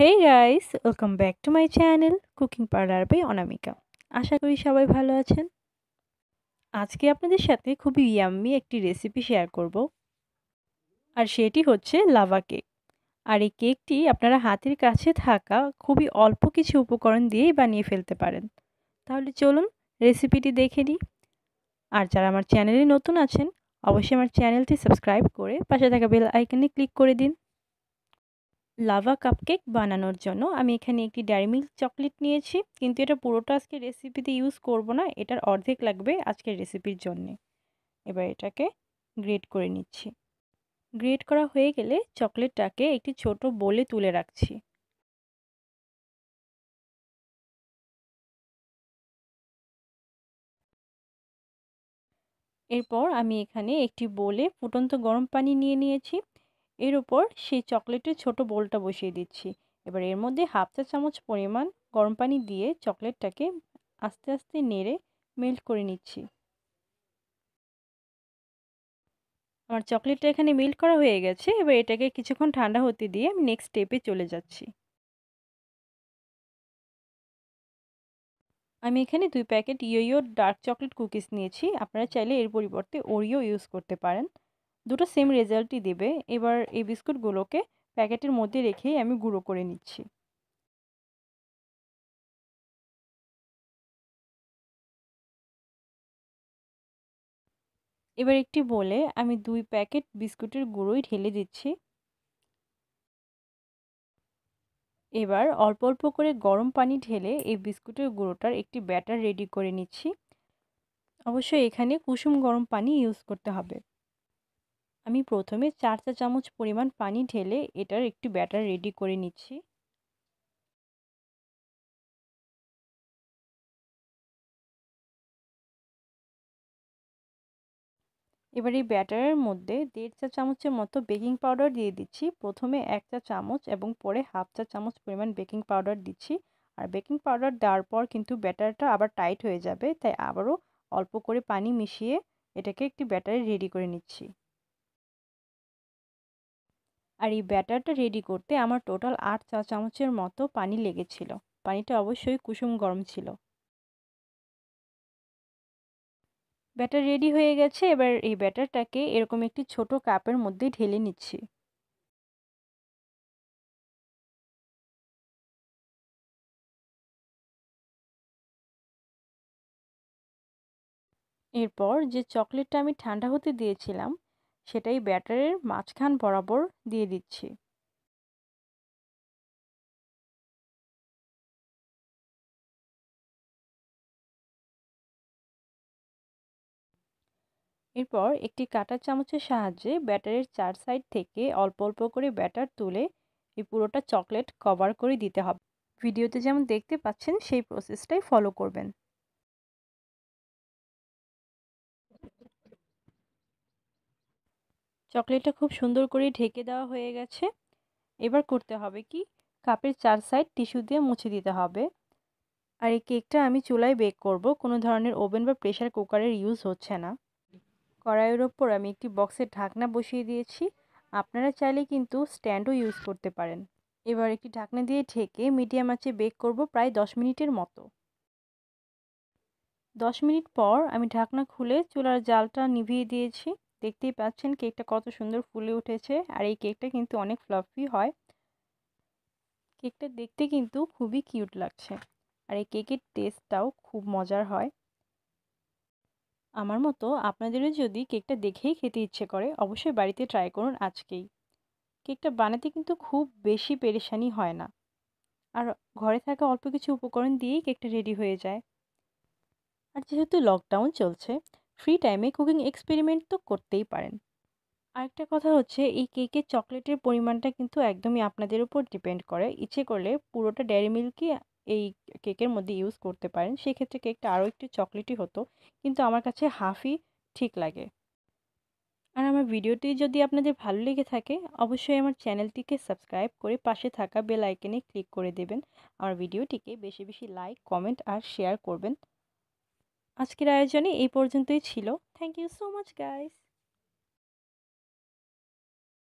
hey guys welcome back to my channel cooking parlour by Anamika আশা করি সবাই ভালো আছেন আজকে আপনাদের সাথে খুবই ইয়াম্মি একটি রেসিপি শেয়ার করব আর সেটি হচ্ছে লাভা কেক আর এই কেকটি আপনারা হাতের কাছে থাকা খুবই অল্প কিছু উপকরণ দিয়েই বানিয়ে ফেলতে পারেন তাহলে চলুন রেসিপিটি দেখে নিই আর যারা আমার চ্যানেলে নতুন আছেন অবশ্যই আমার চ্যানেলটি সাবস্ক্রাইব করে পাশে থাকা বেল আইকনে ক্লিক করে দিন লাভা কাপকেক বানানোর জন্য আমি এখানে একটি ডায়েরি মিল্ক চকলেট নিয়েছি কিন্তু এটা পুরোটা আজকে রেসিপিতে ইউজ করব না এটার অর্ধেক লাগবে আজকের রেসিপির জন্যে এবার এটাকে গ্রেট করে নিচ্ছি গ্রেট করা হয়ে গেলে চকলেটটাকে একটি ছোট বোলে তুলে রাখছি এরপর আমি এখানে একটি বোলে ফুটন্ত গরম পানি নিয়ে নিয়েছি এর উপর সেই চকলেটের ছোট বোলটা বসিয়ে দিচ্ছি এবার এর মধ্যে হাফ চা চামচ পরিমাণ গরম পানি দিয়ে চকলেটটাকে আস্তে আস্তে নেড়ে মেল্ট করে নিচ্ছি আমার চকলেটটা এখানে মেল্ট করা হয়ে গেছে এবার এটাকে কিছুক্ষণ ঠান্ডা হতে দিয়ে আমি নেক্সট স্টেপে চলে যাচ্ছি আমি এখানে দুই প্যাকেট ইয়ো ডার্ক চকলেট কুকিজ নিয়েছি আপনারা চাইলে এর পরিবর্তে ওরিও ইউজ করতে পারেন দুটো সেম রেজাল্টই দেবে এবার এই বিস্কুটগুলোকে প্যাকেটের মধ্যে রেখেই আমি গুঁড়ো করে নিচ্ছি এবার একটি বলে আমি দুই প্যাকেট বিস্কুটের গুঁড়োই ঢেলে দিচ্ছি এবার অল্প অল্প করে গরম পানি ঢেলে এই বিস্কুটের গুঁড়োটার একটি ব্যাটার রেডি করে নিচ্ছি অবশ্যই এখানে কুসুম গরম পানি ইউজ করতে হবে আমি প্রথমে চার চা চামচ পরিমাণ পানি ঢেলে এটার একটি ব্যাটার রেডি করে নিচ্ছি এবার এই ব্যাটারের মধ্যে দেড় চা চামচের মতো বেকিং পাউডার দিয়ে দিচ্ছি প্রথমে এক চা চামচ এবং পরে হাফ চা চামচ পরিমাণ বেকিং পাউডার দিচ্ছি আর বেকিং পাউডার দেওয়ার পর কিন্তু ব্যাটারটা আবার টাইট হয়ে যাবে তাই আবারও অল্প করে পানি মিশিয়ে এটাকে একটি ব্যাটারে রেডি করে নিচ্ছি আর এই ব্যাটারটা রেডি করতে আমার টোটাল আট চা চামচের মতো পানি লেগেছিল পানিটা অবশ্যই কুসুম গরম ছিল ব্যাটার রেডি হয়ে গেছে এবার এই ব্যাটারটাকে এরকম একটি ছোট কাপের মধ্যে ঢেলে নিচ্ছি এরপর যে চকলেটটা আমি ঠান্ডা হতে দিয়েছিলাম সেটাই ব্যাটারের মাঝখান বরাবর দিয়ে দিচ্ছি এরপর একটি কাঁটা চামচের সাহায্যে ব্যাটারের চার সাইড থেকে অল্প অল্প করে ব্যাটার তুলে এই পুরোটা চকলেট কভার করে দিতে হবে ভিডিওতে যেমন দেখতে পাচ্ছেন সেই প্রসেসটাই ফলো করবেন চকলেটটা খুব সুন্দর করে ঢেকে দেওয়া হয়ে গেছে এবার করতে হবে কি কাপের চার সাইড টিস্যু দিয়ে মুছে দিতে হবে আর এই কেকটা আমি চুলায় বেক করব কোনো ধরনের ওভেন বা প্রেশার কুকারের ইউজ হচ্ছে না কড়াইয়ের ওপর আমি একটি বক্সের ঢাকনা বসিয়ে দিয়েছি আপনারা চাইলে কিন্তু স্ট্যান্ডও ইউজ করতে পারেন এবার একটি ঢাকনা দিয়ে ঢেকে মিডিয়াম আঁচে বেক করব প্রায় দশ মিনিটের মতো দশ মিনিট পর আমি ঢাকনা খুলে চুলার জালটা নিভিয়ে দিয়েছি দেখতেই পাচ্ছেন কেকটা কত সুন্দর ফুলে উঠেছে আর এই কেকটা কিন্তু অনেক ফ্লাফি হয় কেকটা দেখতে কিন্তু খুবই কিউট লাগছে আর এই কেকের টেস্টটাও খুব মজার হয় আমার মতো আপনাদেরও যদি কেকটা দেখেই খেতে ইচ্ছে করে অবশ্যই বাড়িতে ট্রাই করুন আজকেই কেকটা বানাতে কিন্তু খুব বেশি পেরেশানি হয় না আর ঘরে থাকা অল্প কিছু উপকরণ দিয়েই কেকটা রেডি হয়ে যায় আর যেহেতু লকডাউন চলছে ফ্রি টাইমে কুকিং এক্সপেরিমেন্ট তো করতেই পারেন আরেকটা কথা হচ্ছে এই কেকের চকলেটের পরিমাণটা কিন্তু একদমই আপনাদের উপর ডিপেন্ড করে ইচ্ছে করলে পুরোটা ডেয়ারি মিল্কই এই কেকের মধ্যে ইউজ করতে পারেন সেক্ষেত্রে কেকটা আরও একটু চকলেটই হতো কিন্তু আমার কাছে হাফই ঠিক লাগে আর আমার ভিডিওটি যদি আপনাদের ভালো লেগে থাকে অবশ্যই আমার চ্যানেলটিকে সাবস্ক্রাইব করে পাশে থাকা বেল আইকনে ক্লিক করে দেবেন আমার ভিডিওটিকে বেশি বেশি লাইক কমেন্ট আর শেয়ার করবেন আজকের আয়োজনে এই পর্যন্তই ছিল thank you so much guys